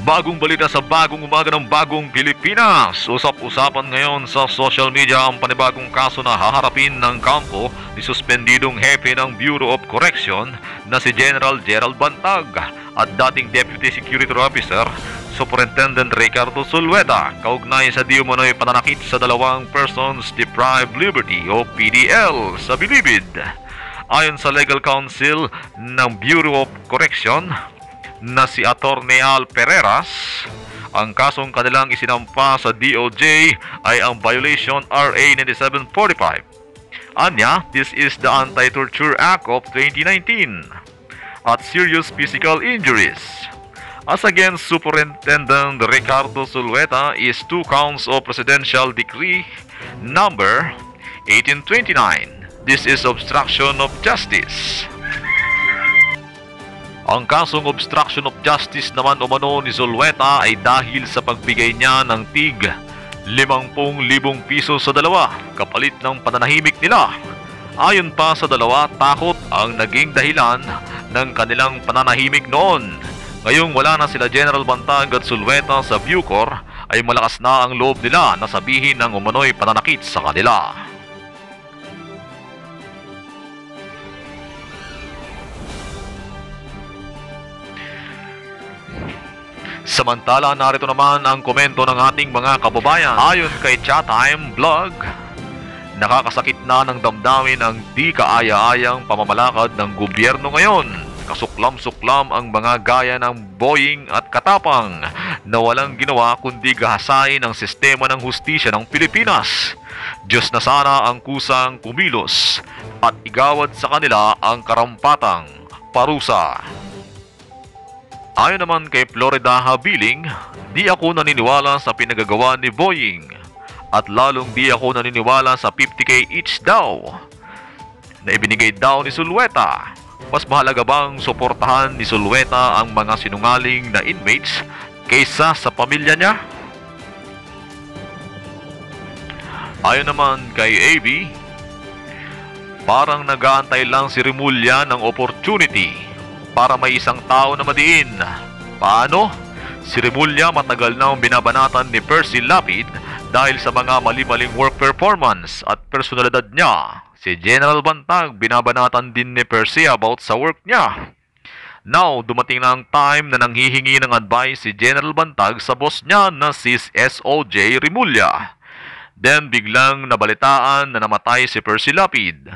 Bagong balita sa bagong umaga ng bagong Pilipinas. Usap-usapan ngayon sa social media ang panibagong kaso na haharapin ng kampo ni suspendidong hepe ng Bureau of Correction na si General Gerald Bantag at dating Deputy Security Officer Superintendent Ricardo Sulweta kaugnay sa di pananakit sa dalawang Persons Deprived Liberty o PDL sa Bilibid. Ayon sa Legal Counsel ng Bureau of Correction, na si Attorney Al Pereras ang kasong kanilang isinampa sa DOJ ay ang violation RA 9745. Anya, this is the Anti-Torture Act of 2019 at serious physical injuries. As against Superintendent Ricardo Sulueta is two counts of Presidential Decree number 1829. This is obstruction of justice. Ang kasong obstruction of justice naman umano ni Zulueta ay dahil sa pagbigay niya ng tig 50,000 piso sa dalawa kapalit ng pananahimik nila. Ayon pa sa dalawa, takot ang naging dahilan ng kanilang pananahimik noon. Ngayong wala na sila General Bantag at Sulweta sa Bucor ay malakas na ang loob nila na sabihin ng umano'y pananakit sa kanila. Samantala, narito naman ang komento ng ating mga kababayan. Ayon kay Chatime Vlog, nakakasakit na ng damdamin ang di kaaya-ayang pamamalakad ng gobyerno ngayon. Kasuklam-suklam ang mga gaya ng Boeing at Katapang na walang ginawa kundi gahasain ang sistema ng hustisya ng Pilipinas. Diyos na sana ang kusang kumilos at igawad sa kanila ang karampatang parusa. Ayon naman kay Florida Habiling, di ako naniniwala sa pinagagawa ni Boeing at lalong di ako naniniwala sa 50k each daw na ibinigay daw ni Sulweta. Mas mahalaga bang suportahan ni Sulweta ang mga sinungaling na inmates kaysa sa pamilya niya? Ayon naman kay AB, parang nagaantay lang si Remulla ng opportunity para may isang tao na madiin. Paano? Si Remulya matagal na ang binabanatan ni Percy Lapid dahil sa mga mali-maling work performance at personalidad niya. Si General Bantag binabanatan din ni Percy about sa work niya. Now, dumating na ang time na nanghihingi ng advice si General Bantag sa boss niya na si SOJ Rimulya. Then biglang nabalitaan na namatay si Percy Lapid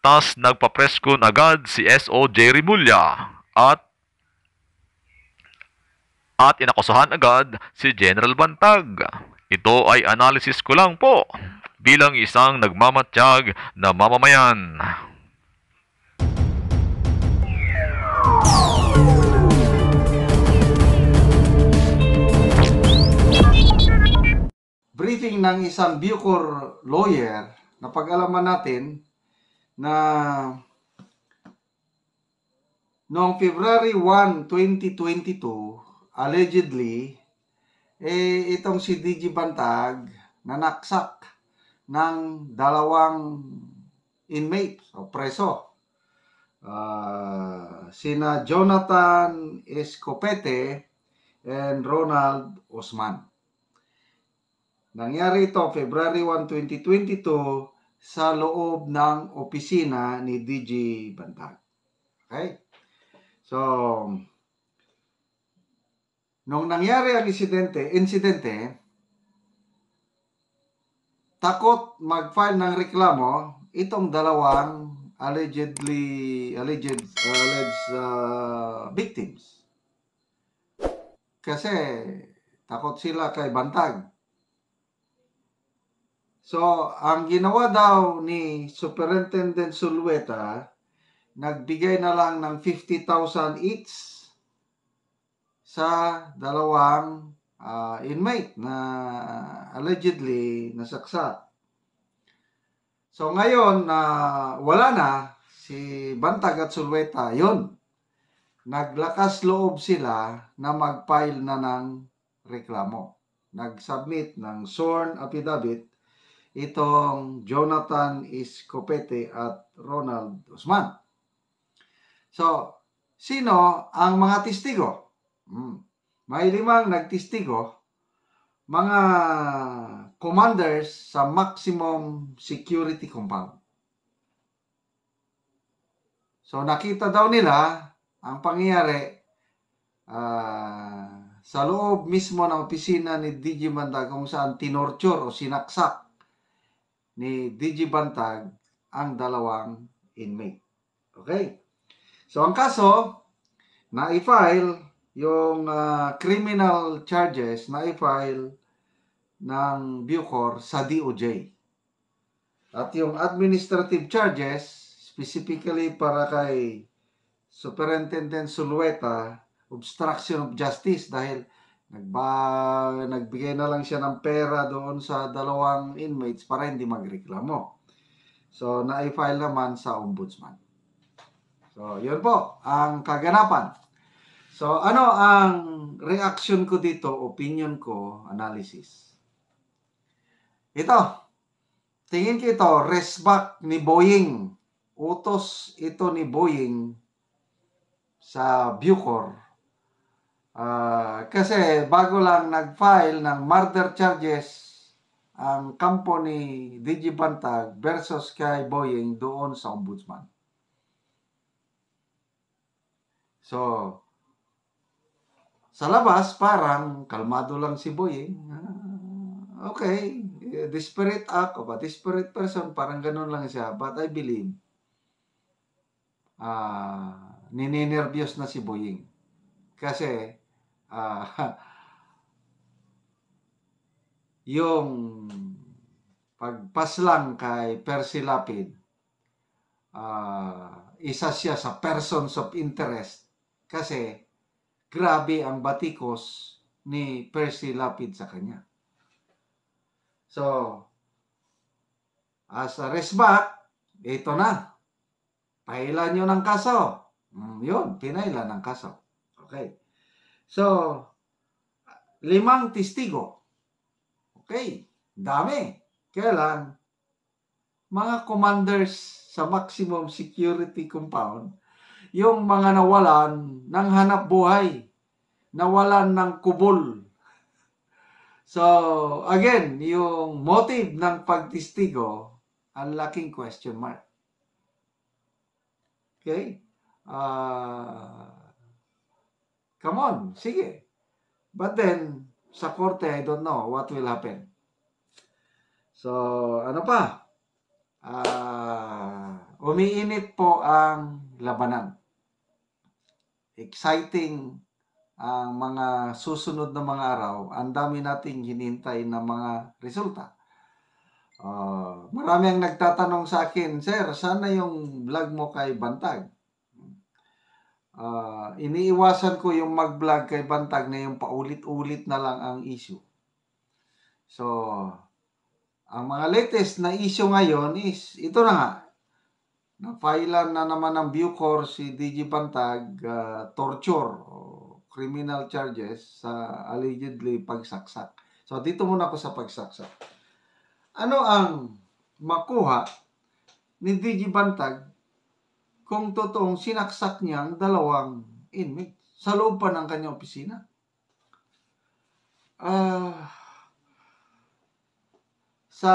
tas nagpapreskon agad si S.O.J. Mulya at at inakusahan agad si General Bantag. Ito ay analysis ko lang po bilang isang nagmamatyag na mamamayan. Briefing ng isang Bucor lawyer na pag-alaman natin na noong February 1, 2022, allegedly, eh, itong si DJ Bantag nanaksak ng dalawang inmate o preso. Uh, sina Jonathan Escopete and Ronald Osman. Nangyari ito February 1, 2022 sa loob ng opisina ni DJ Bantag. Okay? So, nung nangyari ang insidente, insidente, takot mag-file ng reklamo itong dalawang allegedly alleged alleged uh, victims. Kasi takot sila kay Bantag So, ang ginawa daw ni Superintendent Sulweta, nagbigay na lang ng 50,000 each sa dalawang uh, inmate na ah, allegedly nasaksak. So ngayon, uh, wala na si Bantag at Sulweta. Yun, naglakas loob sila na mag-file na ng reklamo. Nag-submit ng sworn affidavit itong Jonathan Escopete at Ronald Guzman. So, sino ang mga testigo? Hmm. May limang nagtistigo, mga commanders sa maximum security compound. So, nakita daw nila ang pangyayari uh, sa loob mismo ng opisina ni Digimanda kung saan tinorture o sinaksak ni DJ Bantag ang dalawang inmate. Okay? So, ang kaso, na-file yung uh, criminal charges na-file ng Bucor sa DOJ. At yung administrative charges, specifically para kay Superintendent Sulweta, obstruction of justice dahil Nagba, nagbigay na lang siya ng pera doon sa dalawang inmates para hindi magreklamo. So, na-file naman sa ombudsman. So, yun po ang kaganapan. So, ano ang reaction ko dito, opinion ko, analysis? Ito, tingin ko ito, resback ni Boeing. Utos ito ni Boeing sa Bucor Uh, kasi bago lang nag-file ng murder charges ang kampo ni DG Bantag versus kay Boying doon sa ombudsman. So, sa labas, parang kalmado lang si Boying. Uh, okay, desperate ako ba? Desperate person, parang ganun lang siya. But I believe, uh, nininervyos na si Boying. Kasi, uh, yung pagpaslang kay Percy Lapid, uh, isa siya sa persons of interest kasi grabe ang batikos ni Percy Lapid sa kanya. So, as a resback, ito na. Pailan nyo ng kaso. Mm, yun, pinailan ng kaso. Okay. So, limang testigo. Okay, dami. Kaya mga commanders sa maximum security compound, yung mga nawalan ng hanap buhay, nawalan ng kubol. So, again, yung motive ng pagtistigo, ang laking question mark. Okay? Uh, Come on, sige. But then, sa korte, I don't know what will happen. So, ano pa? Uh, umiinit po ang labanan. Exciting ang mga susunod na mga araw. Ang dami nating hinintay na mga resulta. Uh, marami ang nagtatanong sa akin, Sir, sana yung vlog mo kay Bantag? Uh, iniiwasan ko yung mag-vlog kay Bantag na yung paulit-ulit na lang ang issue. So, ang mga latest na issue ngayon is, ito na nga, na-file na naman ng Bucor si DG Bantag uh, torture o criminal charges sa allegedly pagsaksak. So, dito muna ako sa pagsaksak. Ano ang makuha ni DG Bantag kung totoong sinaksak niya ang dalawang inmate sa loob pa ng kanyang opisina. Uh, sa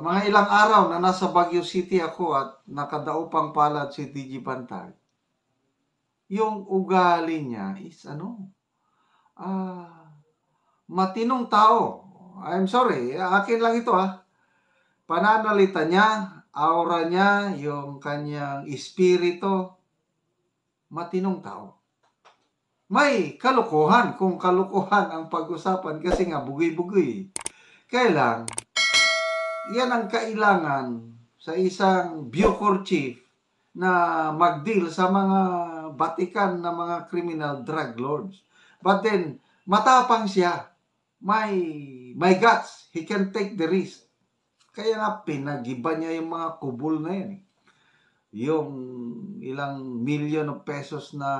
mga ilang araw na nasa Baguio City ako at nakadaupang palad si DJ Pantag, yung ugali niya is ano, uh, matinong tao. I'm sorry, akin lang ito ah. Pananalita niya, aura niya, yung kanyang espiritu, matinong tao. May kalukuhan kung kalukuhan ang pag-usapan kasi nga bugoy-bugoy. Kailang, yan ang kailangan sa isang bucor chief na magdeal sa mga batikan na mga criminal drug lords. But then, matapang siya. May, may guts. He can take the risk. Kaya nga pinagiba niya yung mga kubol na yan. Eh. Yung ilang million of pesos na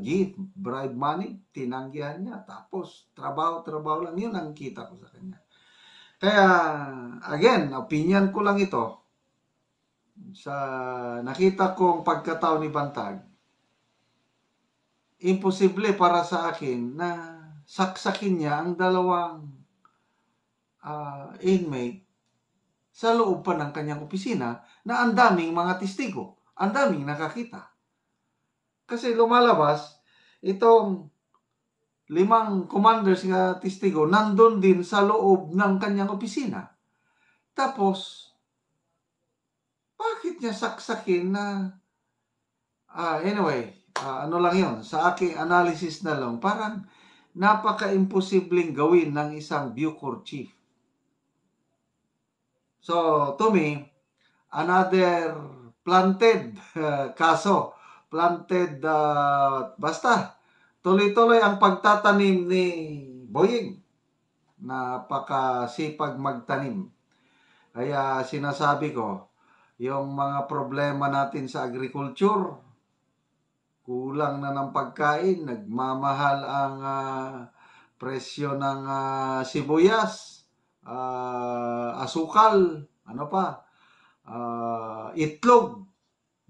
gift, bribe money, tinanggihan niya. Tapos, trabaho-trabaho lang. Yun ang kita ko sa kanya. Kaya, again, opinion ko lang ito. Sa nakita kong pagkatao ni Bantag, imposible para sa akin na saksakin niya ang dalawang uh, inmate sa loob pa ng kanyang opisina na ang daming mga testigo, ang daming nakakita. Kasi lumalabas, itong limang commanders nga testigo nandun din sa loob ng kanyang opisina. Tapos, bakit niya saksakin na... Uh, anyway, uh, ano lang yon Sa aking analysis na lang, parang napaka-imposibleng gawin ng isang Bucor chief So, to me, another planted uh, kaso, planted uh, basta tuloy-tuloy ang pagtatanim ni Boying. Napakasipag magtanim. Kaya sinasabi ko, yung mga problema natin sa agriculture, kulang na ng pagkain, nagmamahal ang uh, presyo ng uh, sibuyas, uh, asukal, ano pa, uh, itlog,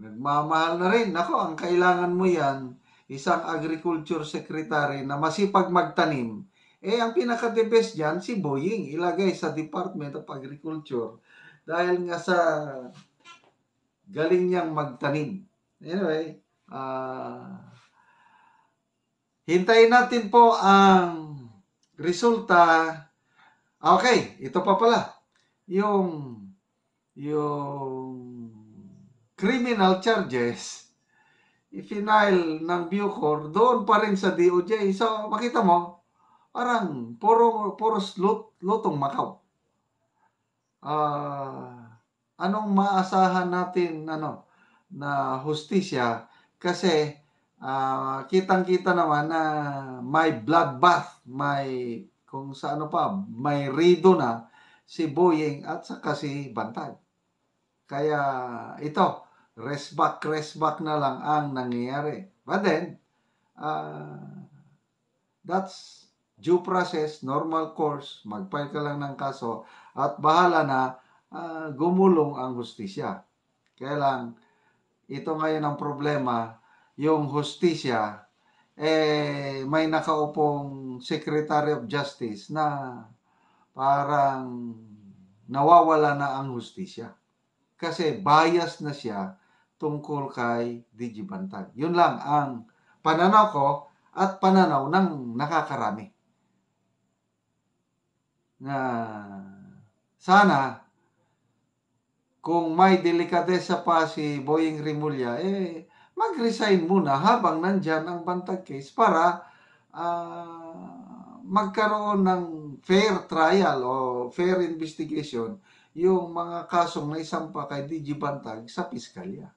nagmamahal na rin. Nako, ang kailangan mo yan, isang agriculture secretary na masipag magtanim. Eh, ang pinaka debest best dyan, si Boying, ilagay sa Department of Agriculture dahil nga sa galing niyang magtanim. Anyway, uh, hintayin natin po ang resulta Okay, ito pa pala. Yung, yung criminal charges, i-final ng Bucor, doon pa rin sa DOJ. So, makita mo, parang puro, puro slot lotong Macau. Uh, ah, anong maasahan natin ano, na hustisya? Kasi, uh, kitang-kita naman na may bloodbath, may kung sa ano pa, may rido na si Boying at saka si Bantag. Kaya ito, rest back, rest back na lang ang nangyayari. But then, uh, that's due process, normal course, mag ka lang ng kaso at bahala na uh, gumulong ang hustisya. Kaya lang, ito ngayon ang problema, yung hustisya eh, may nakaupong Secretary of Justice na parang nawawala na ang hustisya. Kasi bias na siya tungkol kay DG Bantag. Yun lang ang pananaw ko at pananaw ng nakakarami. Na sana kung may delikadesa pa si Boying Rimulya, eh, mag-resign muna habang nandyan ang bantag case para uh, magkaroon ng fair trial o fair investigation yung mga kasong naisampa kay DG Bantag sa piskalya.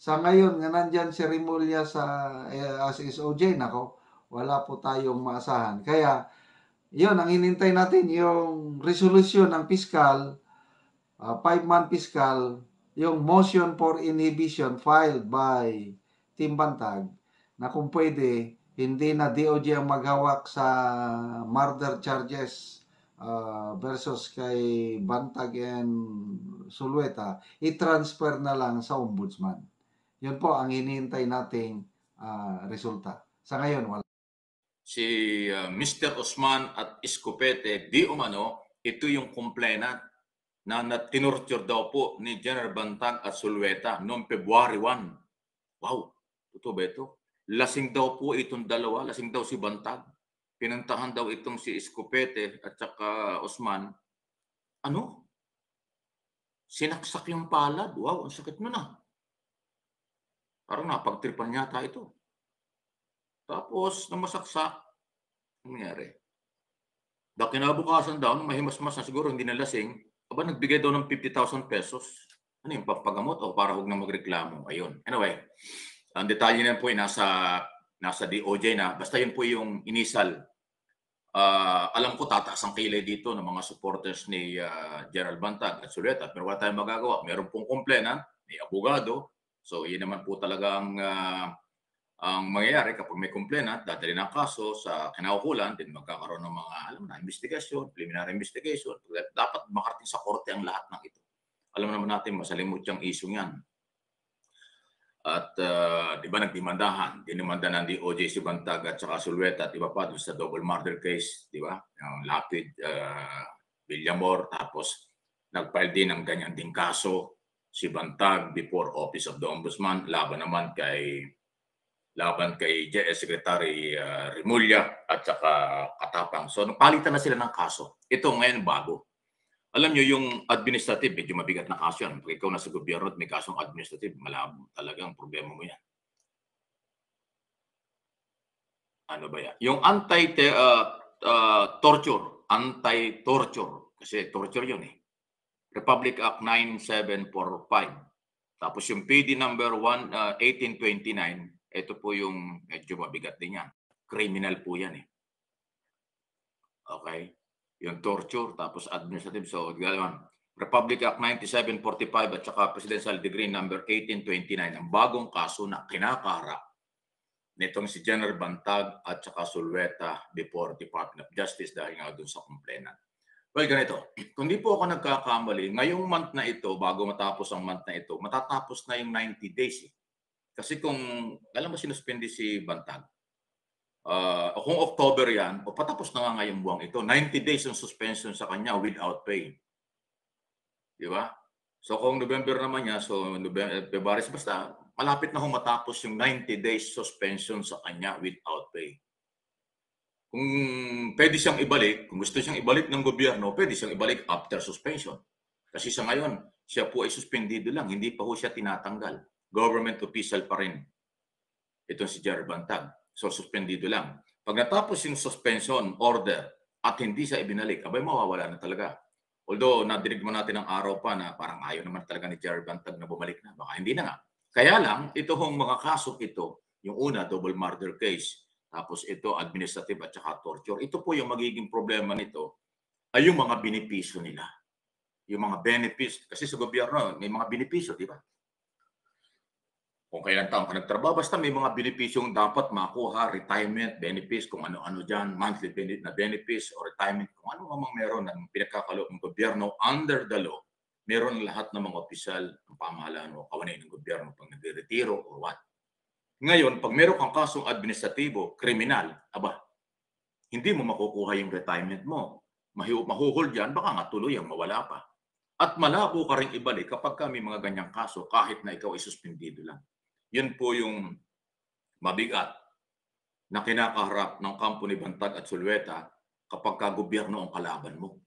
Sa ngayon nga nandyan si Rimulya sa eh, as is OJ nako, wala po tayong maasahan. Kaya yon ang hinintay natin yung resolusyon ng piskal uh, ah, five month piskal yung motion for inhibition filed by Team Bantag na kung pwede, hindi na DOJ ang maghawak sa murder charges uh, versus kay Bantag and Sulueta, i-transfer na lang sa ombudsman. Yun po ang hinihintay nating uh, resulta. Sa ngayon, wala. Si uh, ah, Mr. Osman at Escopete, di umano, ito yung complainant na, na tinurture daw po ni General Bantag at Sulueta noong February 1. Wow! Totoo ba ito? Lasing daw po itong dalawa, lasing daw si Bantag. Pinantahan daw itong si Escopete at saka Osman. Ano? Sinaksak yung palad. Wow, ang sakit nun ah. Parang napagtripan yata ito. Tapos, nang masaksak, nangyari. Da kinabukasan daw, nung mahimasmas na siguro hindi nalasing, aba nagbigay daw ng 50,000 pesos. Ano yung papagamot o para huwag na magreklamo. Ayun. Anyway, ang detalye na po ay nasa, nasa DOJ na. Basta yun po yung inisal. Uh, ah, alam ko tataas ang kilay dito ng mga supporters ni uh, General Bantag at Suleta. Pero wala tayong magagawa. Meron pong komplena, may abogado. So yun naman po talaga ang, uh, ang mangyayari kapag may komplena. Dadali ng kaso sa kinaukulan, din magkakaroon ng mga alam na investigation, preliminary investigation. Dapat makarating sa korte ang lahat ng ito. Alam naman natin, masalimutyang isyu niyan at uh, di ba nagdimandahan, dinimanda ng DOJ si Bantag at saka Sulweta at iba pa doon sa double murder case, di ba? Yung Lapid, uh, Villamor, tapos nagfile din ng ganyan ding kaso si Bantag before Office of the Ombudsman laban naman kay laban kay JS Secretary uh, ah, Rimulya at saka Katapang. So napalitan na sila ng kaso. Ito ngayon bago. Alam nyo, yung administrative, medyo mabigat na kaso yan. Pag ikaw nasa gobyerno at may kasong administrative, malabo talaga ang problema mo yan. Ano ba yan? Yung anti-torture, ah, ah, uh, uh, anti-torture, kasi torture yun eh. Republic Act 9745. Tapos yung PD number 1, uh, 1829, ito po yung medyo mabigat din yan. Criminal po yan eh. Okay? yung torture, tapos administrative. So, galawan, Republic Act 9745 at saka Presidential Degree number 1829, ang bagong kaso na kinakara nitong si General Bantag at saka Sulweta before Department of Justice dahil nga doon sa complainant. Well, ganito. Kung di po ako nagkakamali, ngayong month na ito, bago matapos ang month na ito, matatapos na yung 90 days. Eh. Kasi kung, alam mo, sinuspindi si Bantag, uh, kung October yan, o patapos na nga ngayong buwang ito, 90 days ang suspension sa kanya without pay. Di ba? So kung November naman niya, so November, eh, February, basta malapit na matapos yung 90 days suspension sa kanya without pay. Kung pwede siyang ibalik, kung gusto siyang ibalik ng gobyerno, pwede siyang ibalik after suspension. Kasi sa ngayon, siya po ay suspendido lang, hindi pa po siya tinatanggal. Government official pa rin. Itong si Jared Bantag. So, suspendido lang. Pag natapos yung suspension order at hindi siya ibinalik, abay mawawala na talaga. Although, nadinig mo natin ang araw pa na parang ayaw naman talaga ni Jerry Bantag na bumalik na. Baka hindi na nga. Kaya lang, ito hong mga kaso ito, yung una, double murder case, tapos ito, administrative at saka torture. Ito po yung magiging problema nito ay yung mga binipiso nila. Yung mga benefits. Kasi sa gobyerno, may mga binipiso, di ba? kung kailan taong ka nagtrabaho, basta may mga benepisyong dapat makuha, retirement benefits, kung ano-ano dyan, monthly benefit na benefits o retirement, kung ano mamang meron ng pinagkakaloob ng gobyerno under the law, meron lahat ng mga opisyal ng pamahalaan o kawanay ng gobyerno pag nagretiro or what. Ngayon, pag meron kang kasong administratibo, kriminal, aba, hindi mo makukuha yung retirement mo. Mahuhold yan, baka nga tuloy ang mawala pa. At malabo ka rin ibalik kapag kami mga ganyang kaso kahit na ikaw ay suspendido lang. Yun po yung mabigat na kinakaharap ng kampo ni Bantag at Sulweta kapag gobyerno ang kalaban mo.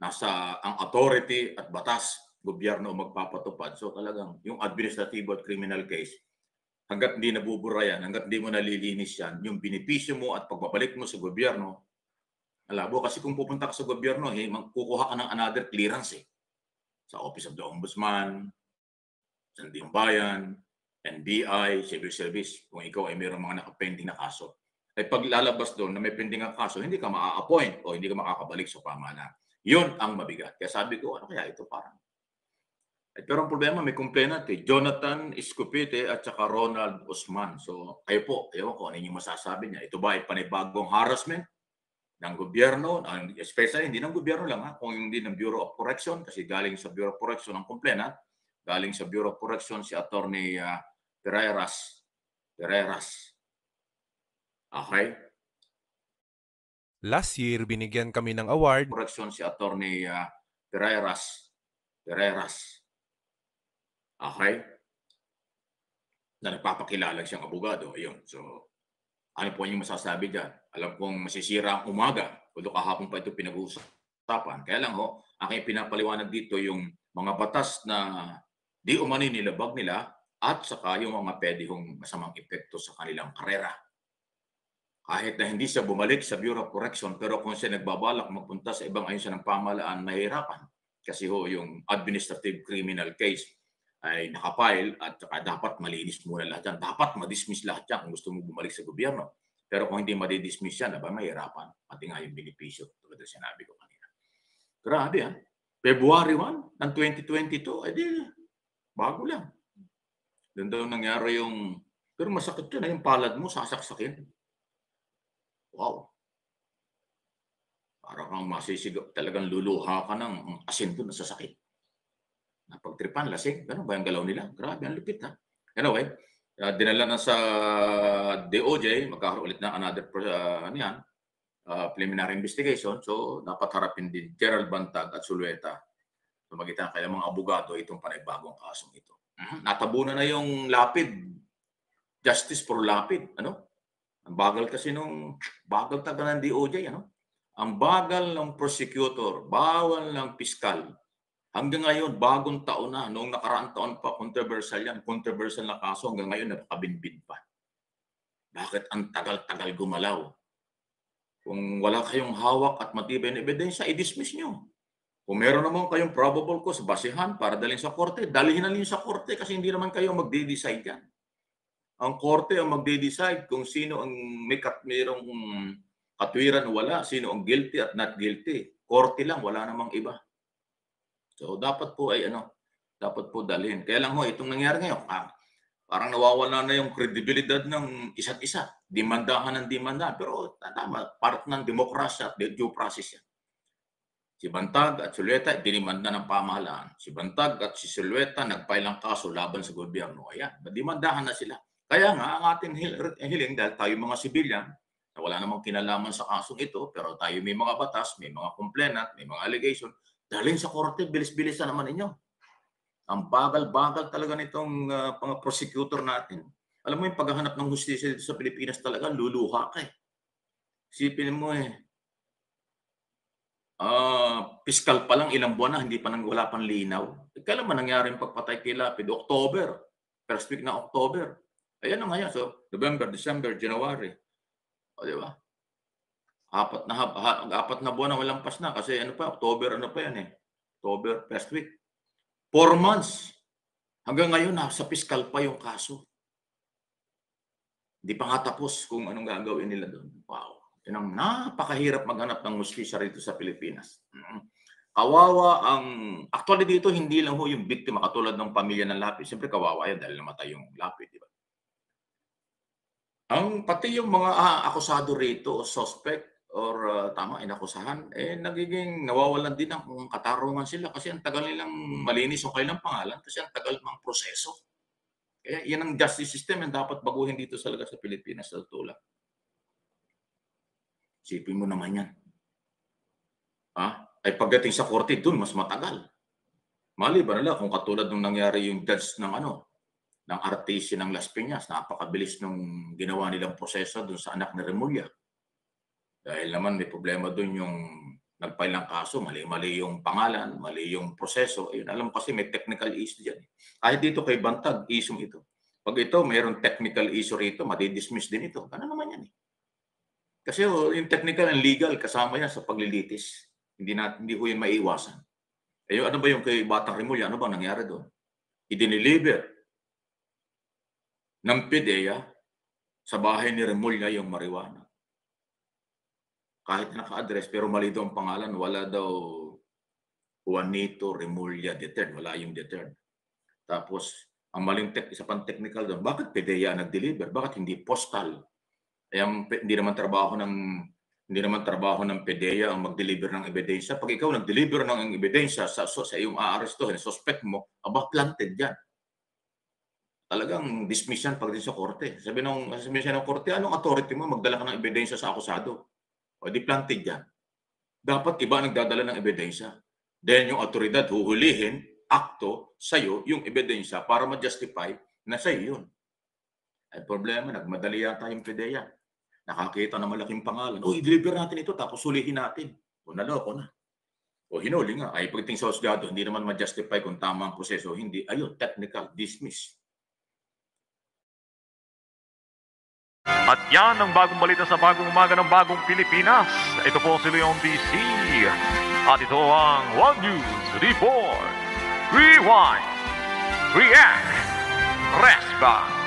Nasa ang authority at batas, gobyerno ang magpapatupad. So talagang yung administrative at criminal case, hanggat hindi nabubura yan, hanggat hindi mo nalilinis yan, yung binipisyo mo at pagbabalik mo sa gobyerno, alabo kasi kung pupunta ka sa gobyerno, eh, kukuha ka ng another clearance eh. Sa Office of the Ombudsman, sa Bayan, NBI, Civil Service, kung ikaw ay mayroong mga nakapending na kaso, ay paglalabas doon na may pending ang kaso, hindi ka maa-appoint o hindi ka makakabalik sa pamana. Yun ang mabigat. Kaya sabi ko, ano kaya ito parang? Ay, pero ang problema, may complainant eh. Jonathan Escupite at saka Ronald Osman. So, kayo po, ewan ko, ano yung masasabi niya? Ito ba ay panibagong harassment ng gobyerno? Especially, hindi ng gobyerno lang ha, kung hindi ng Bureau of Correction, kasi galing sa Bureau of Correction ang complainant, galing sa Bureau of Correction si Attorney uh, ah, Pereiras. Pereiras. Okay? Last year, binigyan kami ng award. Correction si Attorney uh, ah, Pereiras. Pereiras. Okay? Na nagpapakilala siyang abogado. Ayun. So, ano po yung masasabi dyan? Alam kong masisira ang umaga. Kulo kahapon pa ito pinag-uusapan. Kaya lang ho, aking pinapaliwanag dito yung mga batas na di umani nilabag nila at saka yung mga pwedeng masamang epekto sa kanilang karera. Kahit na hindi siya bumalik sa Bureau of Correction pero kung siya nagbabalak magpunta sa ibang ayusan ng pamahalaan, mahirapan. Kasi ho yung administrative criminal case ay nakapile at saka dapat malinis muna lahat yan. Dapat madismiss lahat yan kung gusto mo bumalik sa gobyerno. Pero kung hindi madidismiss yan, aba mahirapan. Pati nga yung benepisyo tulad na sinabi ko kanina. Grabe ha. Ah. February 1 ng 2022, edi eh, Bago lang. Doon daw nangyari yung, pero masakit yun, ah, yung palad mo, sasaksakin. Wow. Para kang masisigaw, talagang luluha ka ng hmm, asin doon, nasasakit. Napagtripan, lasing, ganun ba yung galaw nila? Grabe, ang lupit ha. Anyway, uh, dinala na sa DOJ, magkakaroon ulit na another, uh, ano yan, uh, preliminary investigation. So, dapat harapin din Gerald Bantag at Sulueta sa magitan ng kanilang mga abogado itong panibagong kasong ito. Mhm. Natabunan na yung lapid. Justice for lapid. Ano? Ang bagal kasi nung, bagal taga ng DOJ. Ano? Ang bagal ng prosecutor, bawal ng piskal. Hanggang ngayon, bagong taon na, noong nakaraang taon pa, controversial yan. Controversial na kaso, hanggang ngayon, napakabinbid pa. Bakit ang tagal-tagal gumalaw? Kung wala kayong hawak at matibay na ebidensya, i-dismiss nyo. Kung meron naman kayong probable cause, basihan para dalhin sa korte, dalhin na ninyo sa korte kasi hindi naman kayo magde-decide yan. Ang korte ang magde-decide kung sino ang may kat merong hmm, katwiran o wala, sino ang guilty at not guilty. Korte lang, wala namang iba. So dapat po ay ano, dapat po dalhin. Kaya lang ho, itong nangyari ngayon, ah, parang nawawala na yung kredibilidad ng isa't isa. Demandahan ng demandahan. Pero tama, part ng demokrasya at due process yan. Si Bantag at Silueta dinimanda ng pamahalaan. Si Bantag at si Silueta nagpailang kaso laban sa gobyerno. Ayan, dimandahan na sila. Kaya nga ang ating hiling dahil tayo mga sibilyan na wala namang kinalaman sa kasong ito pero tayo may mga batas, may mga complainant, may mga allegation, dalhin sa korte, bilis-bilis na naman inyo. Ang bagal-bagal talaga nitong uh, mga prosecutor natin. Alam mo yung paghahanap ng hustisya dito sa Pilipinas talaga, luluha ka eh. Sipin mo eh, Uh, ah, fiscal pa lang ilang buwan na hindi pa nang wala pang linaw. Kailan man nangyari yung pagpatay kay Lapid? October. First week na October. Ayan na ngayon. So, November, December, January. O, di ba? Apat na, ha, apat na buwan na walang pas na kasi ano pa, October, ano pa yan eh. October, first week. Four months. Hanggang ngayon, nasa fiscal pa yung kaso. Hindi pa nga tapos kung anong gagawin nila doon. Wow. Yun ang napakahirap maghanap ng hustisya rito sa Pilipinas. Kawawa ang, actually dito hindi lang ho yung biktima katulad ng pamilya ng Lapid. Siyempre kawawa yan dahil namatay yung Lapid, di ba? Ang pati yung mga ah, akusado rito o suspect or uh, tama inakusahan eh nagiging nawawalan din ng kung katarungan sila kasi ang tagal nilang malinis o kailang pangalan kasi ang tagal ng proseso. Kaya yan ang justice system ang dapat baguhin dito talaga sa Pilipinas sa totoo Sipin mo naman yan. Ha? Ay pagdating sa korte doon, mas matagal. Mali ba nila kung katulad nung nangyari yung judge ng ano, ng RTC ng Las Piñas, napakabilis nung ginawa nilang proseso doon sa anak ni Remulla. Dahil naman may problema doon yung nagfile ng kaso, mali-mali yung pangalan, mali yung proseso. Ayun, alam kasi may technical issue dyan. Kahit dito kay Bantag, issue ito. Pag ito, mayroong technical issue rito, madidismiss din ito. Ano naman yan eh? Kasi ho, yung technical and legal, kasama yan sa paglilitis. Hindi, na, hindi ho yan maiiwasan. Eh, ano ba yung kay Batang Rimulya? Ano ba nangyari doon? Idiniliver ng PIDEA sa bahay ni Rimulya yung marijuana. Kahit naka-address pero mali daw ang pangalan, wala daw Juanito Rimulya Duterte. Wala yung Duterte. Tapos, ang maling tech, isa pang technical doon, bakit PIDEA nag-deliver? Bakit hindi postal? Kaya hindi naman trabaho ng hindi naman trabaho ng PDEA ang mag-deliver ng ebidensya. Pag ikaw nag-deliver ng ebidensya sa, sa, sa iyong aarestuhin, suspect mo, aba, planted yan. Talagang dismiss yan pagdating sa korte. Sabi nung sabi siya ng korte, anong authority mo magdala ka ng ebidensya sa akusado? O di planted yan. Dapat iba ang nagdadala ng ebidensya. Then yung autoridad huhulihin, akto, sa'yo yung ebidensya para ma-justify na sa'yo yun. Ay problema, nagmadali yata yung PDEA nakakita ng malaking pangalan, o i-deliver natin ito tapos sulihin natin. O naloko na. O hinuli nga, ay pagdating sa husgado, hindi naman ma-justify kung tama ang proseso hindi. Ayun, technical dismiss. At yan ang bagong balita sa bagong umaga ng bagong Pilipinas. Ito po si Leon DC. At ito ang One News Report. Rewind. React. Respond.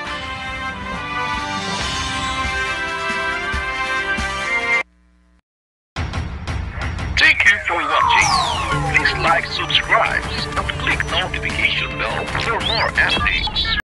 for watching. Please like, subscribe, and click notification bell for more updates.